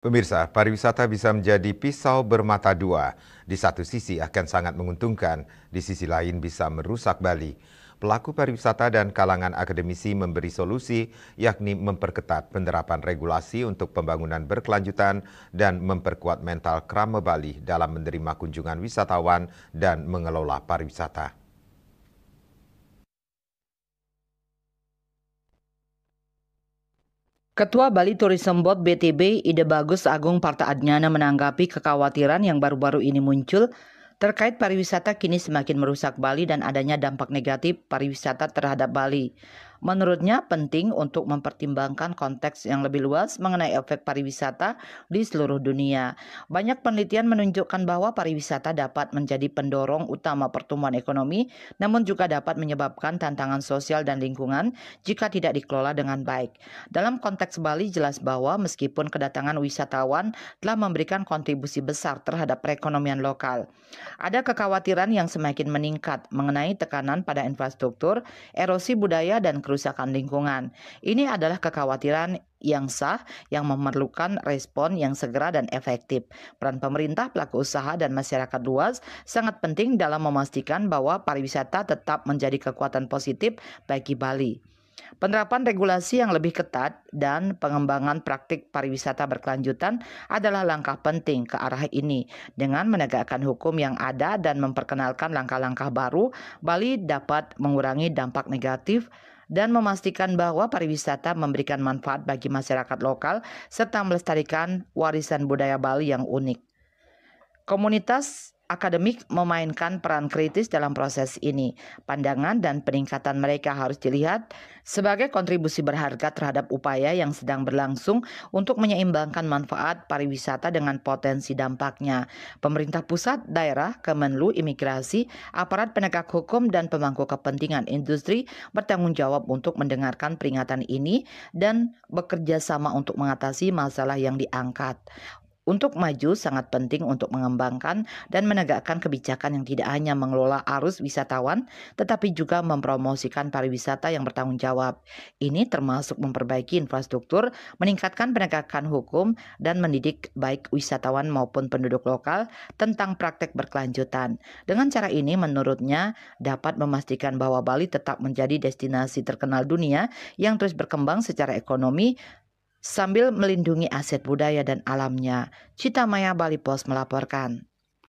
Pemirsa, pariwisata bisa menjadi pisau bermata dua. Di satu sisi akan sangat menguntungkan, di sisi lain bisa merusak Bali. Pelaku pariwisata dan kalangan akademisi memberi solusi, yakni memperketat penerapan regulasi untuk pembangunan berkelanjutan dan memperkuat mental krama Bali dalam menerima kunjungan wisatawan dan mengelola pariwisata. Ketua Bali Tourism Board BTB Ide Bagus Agung Parta Adnyana menanggapi kekhawatiran yang baru-baru ini muncul terkait pariwisata kini semakin merusak Bali dan adanya dampak negatif pariwisata terhadap Bali. Menurutnya penting untuk mempertimbangkan konteks yang lebih luas mengenai efek pariwisata di seluruh dunia. Banyak penelitian menunjukkan bahwa pariwisata dapat menjadi pendorong utama pertumbuhan ekonomi, namun juga dapat menyebabkan tantangan sosial dan lingkungan jika tidak dikelola dengan baik. Dalam konteks Bali jelas bahwa meskipun kedatangan wisatawan telah memberikan kontribusi besar terhadap perekonomian lokal, ada kekhawatiran yang semakin meningkat mengenai tekanan pada infrastruktur, erosi budaya dan kerusakan lingkungan. Ini adalah kekhawatiran yang sah yang memerlukan respon yang segera dan efektif. Peran pemerintah, pelaku usaha, dan masyarakat luas sangat penting dalam memastikan bahwa pariwisata tetap menjadi kekuatan positif bagi Bali. Penerapan regulasi yang lebih ketat dan pengembangan praktik pariwisata berkelanjutan adalah langkah penting ke arah ini. Dengan menegakkan hukum yang ada dan memperkenalkan langkah-langkah baru, Bali dapat mengurangi dampak negatif dan memastikan bahwa pariwisata memberikan manfaat bagi masyarakat lokal serta melestarikan warisan budaya Bali yang unik. Komunitas akademik memainkan peran kritis dalam proses ini. Pandangan dan peningkatan mereka harus dilihat sebagai kontribusi berharga terhadap upaya yang sedang berlangsung untuk menyeimbangkan manfaat pariwisata dengan potensi dampaknya. Pemerintah pusat, daerah, Kemenlu, imigrasi, aparat penegak hukum dan pemangku kepentingan industri bertanggung jawab untuk mendengarkan peringatan ini dan bekerja sama untuk mengatasi masalah yang diangkat. Untuk maju sangat penting untuk mengembangkan dan menegakkan kebijakan yang tidak hanya mengelola arus wisatawan, tetapi juga mempromosikan pariwisata yang bertanggung jawab. Ini termasuk memperbaiki infrastruktur, meningkatkan penegakan hukum, dan mendidik baik wisatawan maupun penduduk lokal tentang praktek berkelanjutan. Dengan cara ini, menurutnya dapat memastikan bahwa Bali tetap menjadi destinasi terkenal dunia yang terus berkembang secara ekonomi, Sambil melindungi aset budaya dan alamnya, Citamaya Bali Post melaporkan.